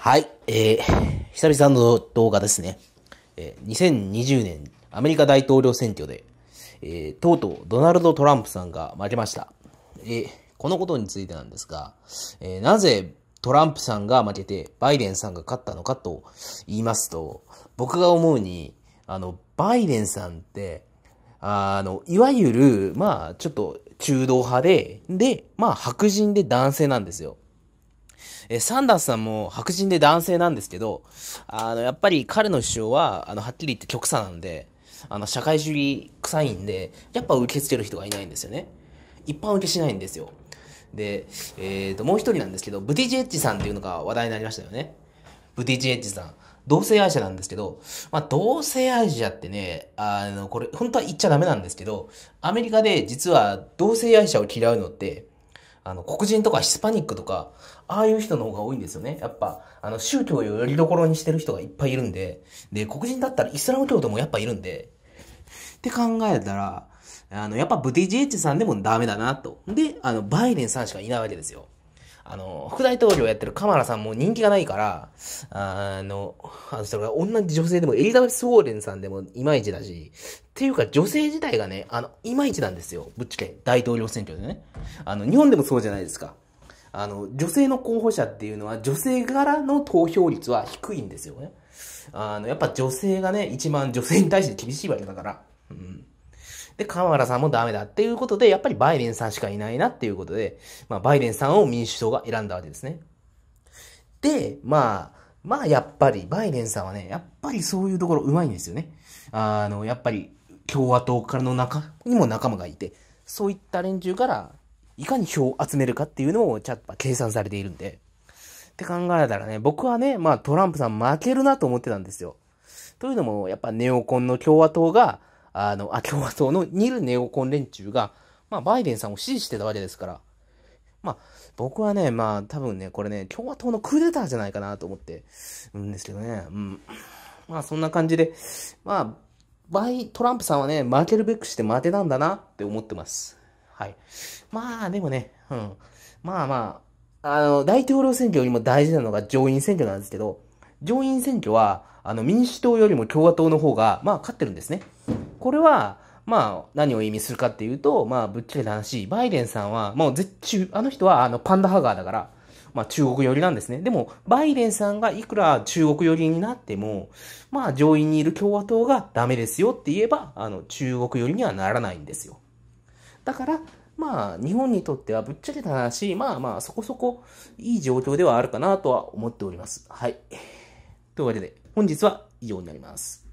はい、えー、久々の動画ですね。えー、2020年アメリカ大統領選挙で、えー、とうとうドナルド・トランプさんが負けました。えー、このことについてなんですが、えー、なぜトランプさんが負けてバイデンさんが勝ったのかと言いますと、僕が思うに、あの、バイデンさんって、あの、いわゆる、まあ、ちょっと中道派で、で、まあ、白人で男性なんですよ。えサンダースさんも白人で男性なんですけど、あの、やっぱり彼の主張は、あの、はっきり言って極左なんで、あの、社会主義臭いんで、やっぱ受け付ける人がいないんですよね。一般受けしないんですよ。で、えっ、ー、と、もう一人なんですけど、ブティジェッジさんっていうのが話題になりましたよね。ブティジェッジさん。同性愛者なんですけど、まあ、同性愛者ってね、あの、これ、本当は言っちゃダメなんですけど、アメリカで実は同性愛者を嫌うのって、あの、黒人とかヒスパニックとか、ああいう人の方が多いんですよね。やっぱ、あの、宗教をよりどころにしてる人がいっぱいいるんで、で、黒人だったらイスラム教徒もやっぱいるんで、って考えたら、あの、やっぱブティジエッチさんでもダメだなと。で、あの、バイデンさんしかいないわけですよ。あの、副大統領やってるカマラさんも人気がないから、あの、あの人が同じ女性でもエリザベス・ウォーレンさんでもいまいちだし、っていうか女性自体がね、あの、いまいちなんですよ。ぶっちゃけ大統領選挙でね。あの、日本でもそうじゃないですか。あの、女性の候補者っていうのは女性からの投票率は低いんですよね。あの、やっぱ女性がね、一番女性に対して厳しいわけだから。で、河村さんもダメだっていうことで、やっぱりバイデンさんしかいないなっていうことで、まあ、バイデンさんを民主党が選んだわけですね。で、まあ、まあやっぱり、バイデンさんはね、やっぱりそういうところうまいんですよね。あの、やっぱり、共和党からの中にも仲間がいて、そういった連中から、いかに票を集めるかっていうのを、ちゃっと計算されているんで。って考えたらね、僕はね、まあトランプさん負けるなと思ってたんですよ。というのも、やっぱネオコンの共和党が、あの、共和党のニルネオコン連中が、まあ、バイデンさんを支持してたわけですから、まあ、僕はね、まあ、多分ね、これね、共和党のクーデターじゃないかなと思ってるんですけどね、うん。まあ、そんな感じで、まあ、バイ、トランプさんはね、負けるべくして負けたんだなって思ってます。はい。まあ、でもね、うん。まあまあ、あの、大統領選挙よりも大事なのが上院選挙なんですけど、上院選挙は、あの、民主党よりも共和党の方が、まあ、勝ってるんですね。これは、まあ、何を意味するかっていうと、まあ、ぶっちゃけた話、バイデンさんは、もう絶中、あの人は、あの、パンダハガーだから、まあ、中国寄りなんですね。でも、バイデンさんがいくら中国寄りになっても、まあ、上院にいる共和党がダメですよって言えば、あの、中国寄りにはならないんですよ。だから、まあ、日本にとってはぶっちゃけた話、まあまあ、そこそこいい状況ではあるかなとは思っております。はい。というわけで、本日は以上になります。